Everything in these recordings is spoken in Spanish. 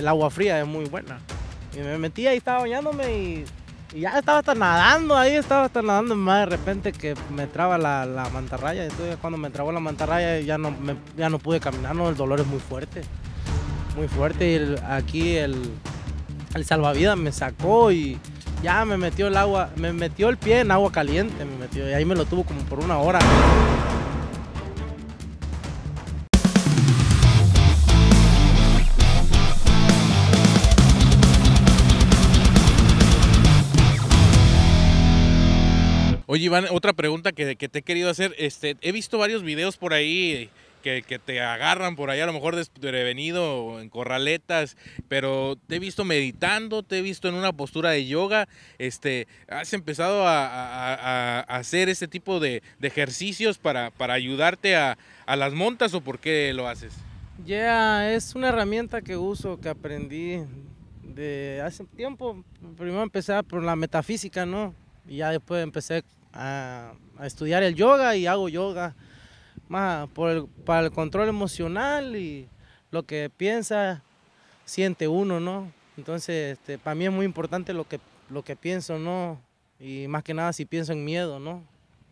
el agua fría es muy buena. Y me metí ahí, estaba bañándome y, ya estaba hasta nadando, ahí estaba hasta nadando. Más de repente que me traba la, mantarraya. Entonces cuando me trabó la mantarraya ya no, ya no pude caminar, no, el dolor es muy fuerte. Muy fuerte y aquí el, el salvavidas me sacó y ya me metió el agua, me metió el pie en agua caliente, me metió y ahí me lo tuvo como por una hora. Iván, otra pregunta que, te he querido hacer. Este, he visto varios videos por ahí que, te agarran por ahí, a lo mejor desprevenido, en corraletas, pero te he visto meditando, te he visto en una postura de yoga. Este, has empezado a, hacer este tipo de, ejercicios para, ayudarte a, las montas o por qué lo haces? Ya, es una herramienta que uso, que aprendí de hace tiempo. Primero empecé por la metafísica, ¿no? Y ya después empecé a, estudiar el yoga y hago yoga más por el, para el control emocional y lo que piensa, siente uno, ¿no? Entonces, este, para mí es muy importante lo que, lo que pienso, ¿no? Y más que nada si pienso en miedo, ¿no?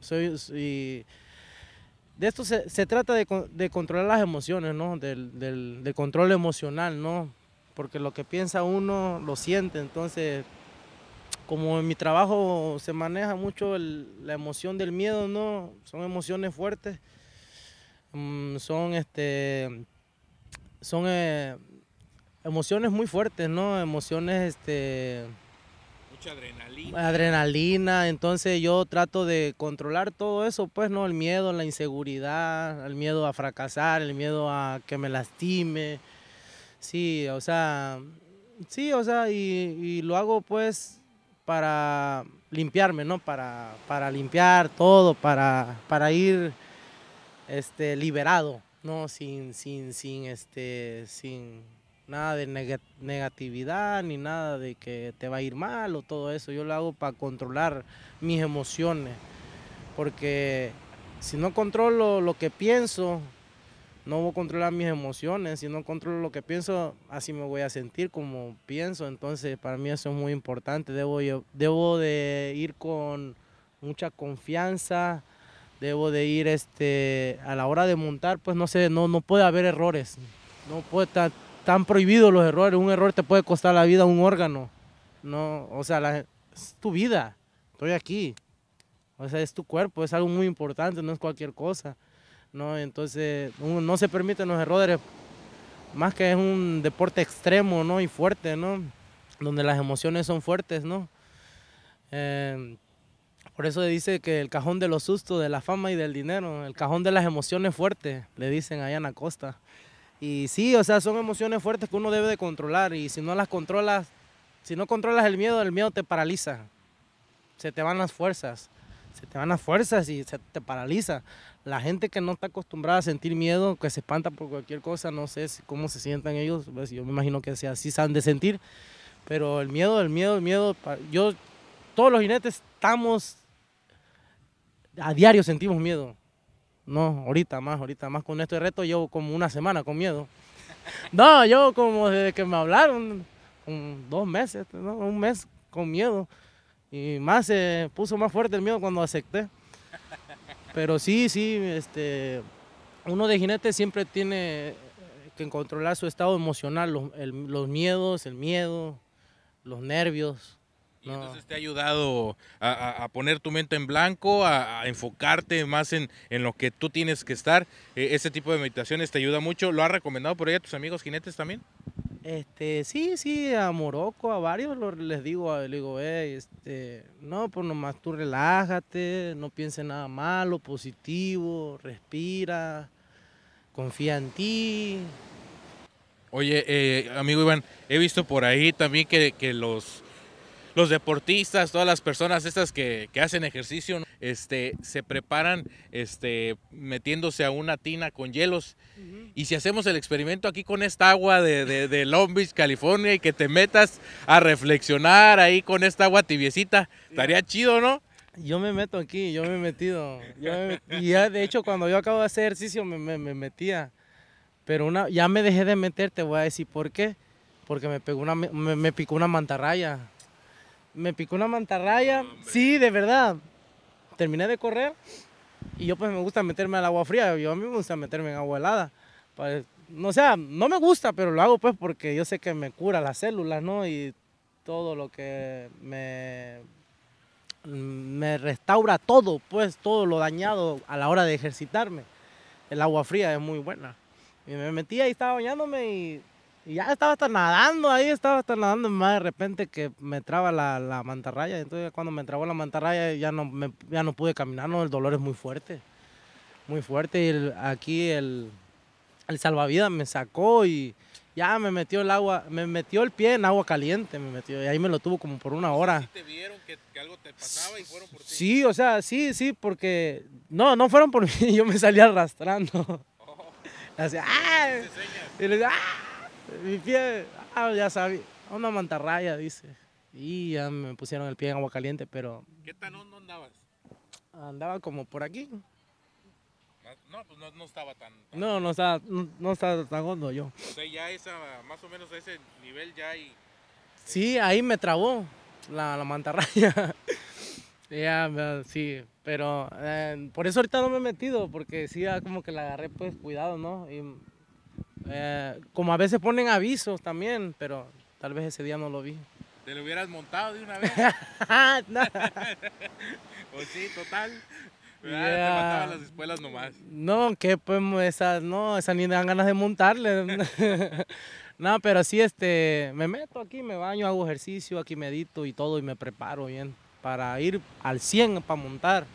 Soy, y de esto se, se trata de, de, controlar las emociones, ¿no? Del, del, del control emocional, ¿no? Porque lo que piensa uno lo siente, entonces como en mi trabajo se maneja mucho la emoción del miedo, ¿no? Son emociones fuertes, mm, son, este, son eh, emociones muy fuertes, ¿no? Emociones, este... Mucha adrenalina. Adrenalina, entonces yo trato de controlar todo eso, pues, ¿no? El miedo, la inseguridad, el miedo a fracasar, el miedo a que me lastime, sí, o sea... Sí, o sea, y lo hago pues para limpiarme, ¿no? Para, para limpiar todo, para, para ir este, liberado, ¿no? Sin, sin, sin, este, sin nada de negatividad, ni nada de que te va a ir mal o todo eso. Yo lo hago para controlar mis emociones, porque si no controlo lo que pienso, no voy a controlar mis emociones, si no controlo lo que pienso, así me voy a sentir como pienso, entonces para mí eso es muy importante, debo, yo, debo de ir con mucha confianza, debo de ir este, a la hora de montar, pues no sé, no, no puede haber errores, no puede estar tan prohibidos los errores, un error te puede costar la vida un órgano, no, o sea, es tu vida, estoy aquí, o sea, es tu cuerpo, es algo muy importante, no es cualquier cosa. ¿no? Entonces no se permiten los errores, más que es un deporte extremo, ¿no? Y fuerte, ¿no? Donde las emociones son fuertes, ¿no? Eh, por eso dice que el cajón de los sustos, de la fama y del dinero, el cajón de las emociones fuertes, le dicen allá en costa. Y sí, o sea, son emociones fuertes que uno debe de controlar y si no las controlas, si no controlas el miedo, el miedo te paraliza, se te van las fuerzas, se te van las fuerzas y se te paraliza la gente que no está acostumbrada a sentir miedo, que se espanta por cualquier cosa, no sé cómo se sientan ellos, pues, yo me imagino que sea así se han de sentir, pero el miedo, el miedo, el miedo, yo, todos los jinetes estamos, a diario sentimos miedo, no, ahorita más, ahorita más con este reto llevo como una semana con miedo, no, yo como desde que me hablaron, dos meses, un mes con miedo, y más se puso más fuerte el miedo cuando acepté. Pero sí, sí, este, uno de jinetes siempre tiene que controlar su estado emocional, los, miedos, el miedo, los nervios. Y entonces te ha ayudado a, poner tu mente en blanco, a, enfocarte más en, lo que tú tienes que estar. E, ¿Ese tipo de meditaciones te ayuda mucho. ¿Lo has recomendado por ahí a tus amigos jinetes también? Este, sí, sí, a Morocco, a varios les digo, les digo, este, no, pues nomás tú relájate, no pienses nada malo, positivo, respira, confía en ti. Oye, eh, amigo Iván, he visto por ahí también que, que los los deportistas, todas las personas estas que, que, hacen ejercicio, este, se preparan este, metiéndose a una tina con hielos. Y si hacemos el experimento aquí con esta agua de, de, Long Beach, California, y que te metas a reflexionar ahí con esta agua tibiecita, estaría chido, ¿no? Yo me meto aquí, yo me he metido. y ya, de hecho, cuando yo acabo de hacer ejercicio, me, me, metía. Pero una, ya me dejé de meter, te voy a decir por qué. Porque me, pegó una, me picó una mantarraya me picó una mantarraya. Sí, de verdad. Terminé de correr y yo pues me gusta meterme al agua fría. Yo a mí me gusta meterme en agua helada. Pues, no sé, no me gusta, pero lo hago pues porque yo sé que me cura las células, ¿no? Y todo lo que me me restaura todo, pues todo lo dañado a la hora de ejercitarme. El agua fría es muy buena. Y me metí ahí, estaba bañándome y y ya estaba hasta nadando, ahí estaba hasta nadando, más de repente que me traba la, la mantarraya. Entonces cuando me trabó la mantarraya ya no, me, ya no pude caminar, no, el dolor es muy fuerte, muy fuerte. Y aquí el, el salvavidas me sacó y ya me metió el agua, me metió el pie en agua caliente, me metió, y ahí me lo tuvo como por una hora. ¿Y te vieron que, algo te pasaba y fueron por ti? Sí, o sea, sí, sí, porque, no, no fueron por mí, yo me salí arrastrando. Oh. Así, Y le decía, ¡ah! Mi pie, ah, ya sabía, una mantarraya, dice. Y ya me pusieron el pie en agua caliente, pero... ¿Qué tan hondo andabas? Andaba como por aquí. Ah, no, pues no, estaba tan, No, no estaba, no, estaba tan hondo yo. O sea, ya es más o menos a ese nivel ya y... Sí, ahí me trabó la, la mantarraya. ya, sí, pero eh, por eso ahorita no me he metido, porque sí, como que la agarré pues cuidado, ¿no? Y eh, como a veces ponen avisos también, pero tal vez ese día no lo vi. ¿Te lo hubieras montado de una vez? Pues sí, total. Te mataban las espuelas nomás. No, que pues esas, no, esas ni dan ganas de montarle. no, pero sí, este, me meto aquí, me baño, hago ejercicio, aquí medito y todo y me preparo bien para ir al 100 para montar.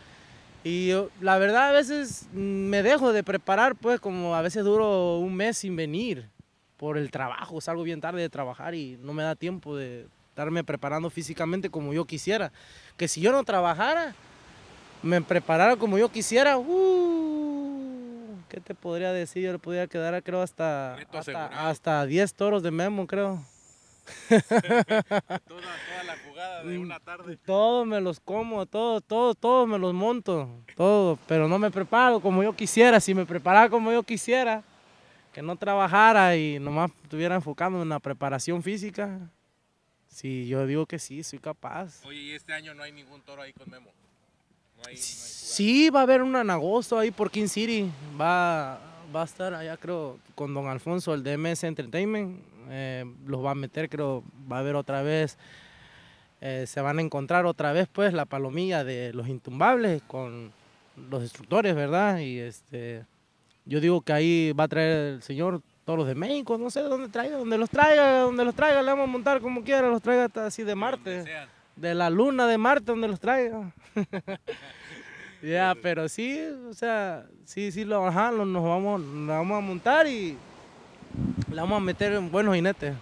Y la verdad a veces mm, me dejo de preparar, pues como a veces duro un mes sin venir por el trabajo, salgo bien tarde de trabajar y no me da tiempo de estarme preparando físicamente como yo quisiera. Que si yo no trabajara, me preparara como yo quisiera, uh, ¿qué te podría decir? Yo le podría quedar, creo, hasta, hasta, 10 toros de Memo, creo. jugada de una tarde. Todos me los como, todos, todos, todos me los monto, todo pero no me preparo como yo quisiera. Si me preparara como yo quisiera, que no trabajara y nomás estuviera enfocando en la preparación física, si yo digo que sí, soy capaz. Oye, ¿y este año no hay ningún toro ahí con Memo? No sí, va a haber un en agosto ahí por King City. Va, va a estar allá, creo, con don Alfonso, el de Entertainment. Eh, los va a meter, creo, va a haber otra vez eh, se van a encontrar otra vez pues la palomilla de los intumbables con los destructores, ¿verdad? Y este, yo digo que ahí va a traer el señor todos los de México, no sé dónde traiga, donde los traiga, donde los traiga, le vamos a montar como quiera, los traiga hasta así de Marte, de la luna de Marte, donde los traiga. Ya, pero sí, o sea, sí, sí, lo, ajá, nos, vamos, nos vamos a montar y le vamos a meter en buenos jinetes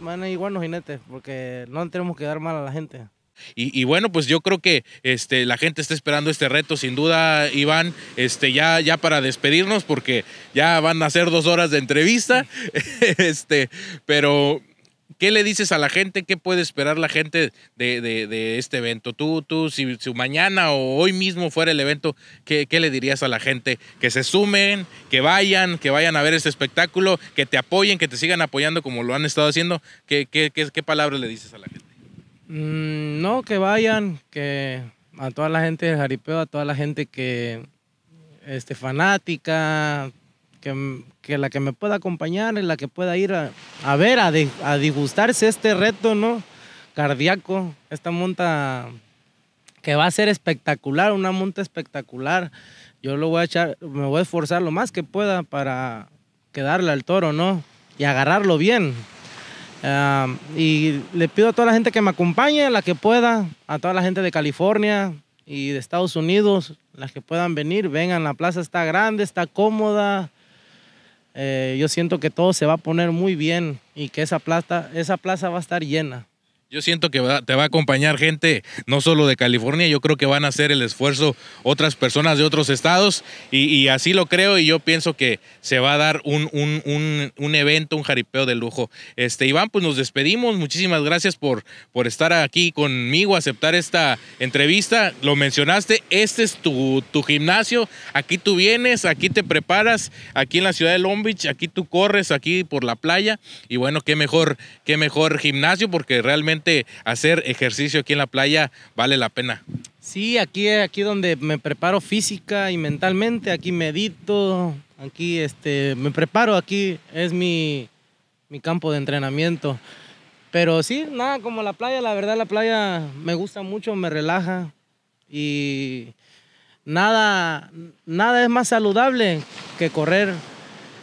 van a ir buenos jinetes porque no tenemos que dar mal a la gente. Y, bueno, pues yo creo que este, la gente está esperando este reto, sin duda, Iván, este, ya, ya para despedirnos, porque ya van a ser dos horas de entrevista. este, pero ¿Qué le dices a la gente? ¿Qué puede esperar la gente de, este evento? Tú, tú, si, mañana o hoy mismo fuera el evento, ¿qué, le dirías a la gente? Que se sumen, que vayan, que vayan a ver este espectáculo, que te apoyen, que te sigan apoyando como lo han estado haciendo. ¿Qué, palabras le dices a la gente? Mm, no, que vayan, que a toda la gente del jaripeo, a toda la gente que este, fanática, que, la que me pueda acompañar, la que pueda ir a, ver, a, disgustarse este reto, ¿no? Cardíaco, esta monta que va a ser espectacular, una monta espectacular. Yo lo voy a echar, me voy a esforzar lo más que pueda para quedarle al toro, ¿no? Y agarrarlo bien. Ah, y le pido a toda la gente que me acompañe, la que pueda, a toda la gente de California y de Estados Unidos, las que puedan venir, vengan, la plaza está grande, está cómoda, eh, yo siento que todo se va a poner muy bien y que esa plaza, esa plaza va a estar llena. Yo siento que te va a acompañar gente no solo de California, yo creo que van a hacer el esfuerzo otras personas de otros estados y, así lo creo y yo pienso que se va a dar un, un, evento, un jaripeo de lujo. Este, Iván, pues nos despedimos, muchísimas gracias por, por estar aquí conmigo, aceptar esta entrevista, lo mencionaste, este es tu, tu gimnasio, aquí tú vienes, aquí te preparas, aquí en la ciudad de Long Beach, aquí tú corres, aquí por la playa y bueno, qué mejor, qué mejor gimnasio porque realmente hacer ejercicio aquí en la playa vale la pena. Sí, aquí aquí donde me preparo física y mentalmente, aquí medito, aquí este, me preparo, aquí es mi, mi campo de entrenamiento. Pero sí, nada, como la playa, la verdad la playa me gusta mucho, me relaja y nada, nada es más saludable que correr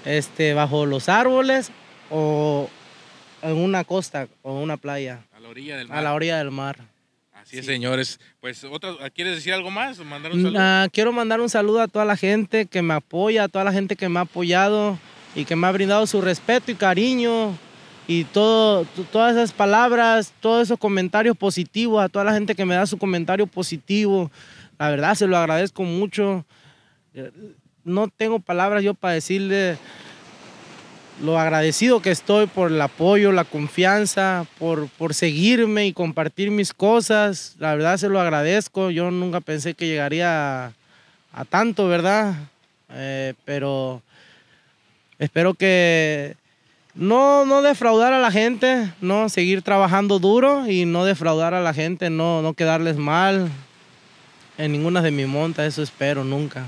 este, bajo los árboles o, en una costa o una playa. A la orilla del mar. A la orilla del mar. Así es, señores. Pues, ¿quieres decir algo más? mandar un mm, saludo? Ah, quiero mandar un saludo a toda la gente que me apoya, a toda la gente que me ha apoyado y que me ha brindado su respeto y cariño y todo, todas esas palabras, todos esos comentarios positivos, a toda la gente que me da su comentario positivo. La verdad, se lo agradezco mucho. Eh, no tengo palabras yo para decirle lo agradecido que estoy por el apoyo, la confianza, por, por seguirme y compartir mis cosas. La verdad se lo agradezco. Yo nunca pensé que llegaría a, tanto, ¿verdad? Eh, pero espero que no, no defraudar a la gente, no seguir trabajando duro y no defraudar a la gente, no, no quedarles mal en ninguna de mis montas, eso espero nunca.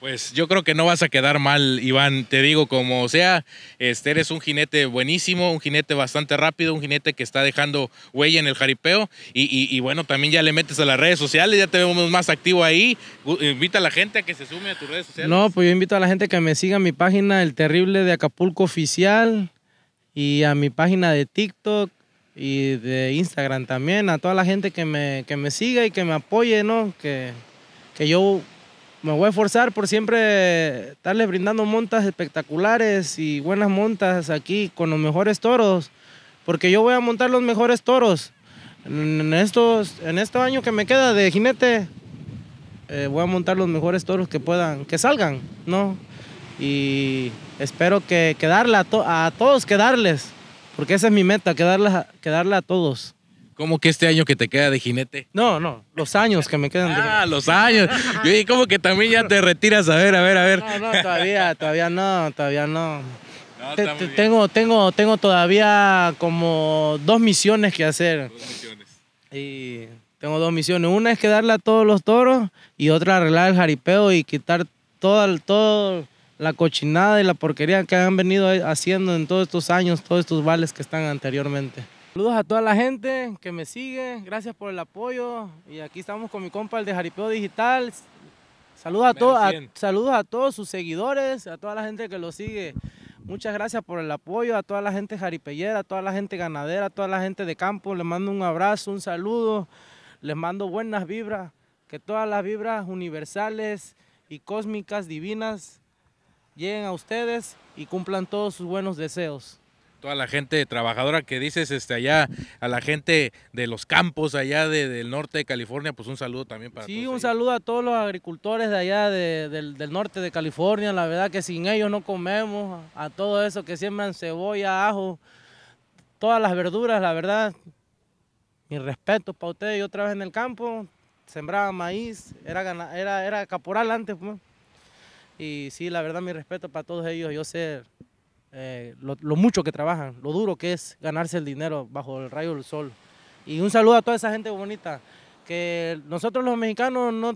Pues yo creo que no vas a quedar mal, Iván. Te digo, como sea, este, eres un jinete buenísimo, un jinete bastante rápido, un jinete que está dejando huella en el jaripeo. Y, bueno, también ya le metes a las redes sociales, ya te vemos más activo ahí. Invita a la gente a que se sume a tus redes sociales. No, pues yo invito a la gente que me siga a mi página, El Terrible de Acapulco Oficial, y a mi página de TikTok y de Instagram también. A toda la gente que me, que me siga y que me apoye, ¿no? Que, que yo me voy a esforzar por siempre estarles brindando montas espectaculares y buenas montas aquí con los mejores toros, porque yo voy a montar los mejores toros. En, estos, en este año que me queda de jinete, eh, voy a montar los mejores toros que puedan, que salgan, ¿no? Y espero que, que a, todos, quedarles, porque esa es mi meta, quedarla, a todos. ¿Cómo que este año que te queda de jinete? No, no, los años que me quedan de Ah, los años. Y como que también ya te retiras, a ver, a ver, a ver. No, no, todavía, todavía no, todavía no. tengo, tengo, tengo todavía como dos misiones que hacer. Dos misiones. Y tengo dos misiones. Una es darle a todos los toros y otra arreglar el jaripeo y quitar toda, todo la cochinada y la porquería que han venido haciendo en todos estos años, todos estos vales que están anteriormente. Saludos a toda la gente que me sigue, gracias por el apoyo. Y aquí estamos con mi compa, el de Jaripeo Digital. Saludos a, todos, saludos a todos sus seguidores, a toda la gente que lo sigue. Muchas gracias por el apoyo, a toda la gente jaripellera, a toda la gente ganadera, a toda la gente de campo. Les mando un abrazo, un saludo, les mando buenas vibras, que todas las vibras universales y cósmicas divinas lleguen a ustedes y cumplan todos sus buenos deseos. Toda la gente trabajadora que dices este allá, a la gente de los campos allá del norte de California, pues un saludo también para Sí, un saludo a todos los agricultores de allá del, norte de California, la verdad que sin ellos no comemos, a todo eso que siembran cebolla, ajo, todas las verduras, la verdad, mi respeto para ustedes, yo otra vez en el campo, sembraba maíz, era, era, era caporal antes, pues. y sí, la verdad mi respeto para todos ellos, yo sé eh, lo, mucho que trabajan, lo duro que es ganarse el dinero bajo el rayo del sol. Y un saludo a toda esa gente bonita, que nosotros los mexicanos no,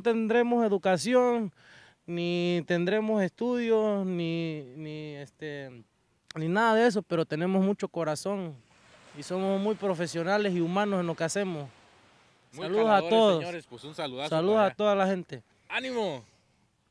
tendremos educación, ni tendremos estudios, ni, este, ni nada de eso, pero tenemos mucho corazón y somos muy profesionales y humanos en lo que hacemos. Saludos a todos. Señores, pues un Saludos a toda la gente. ¡Ánimo!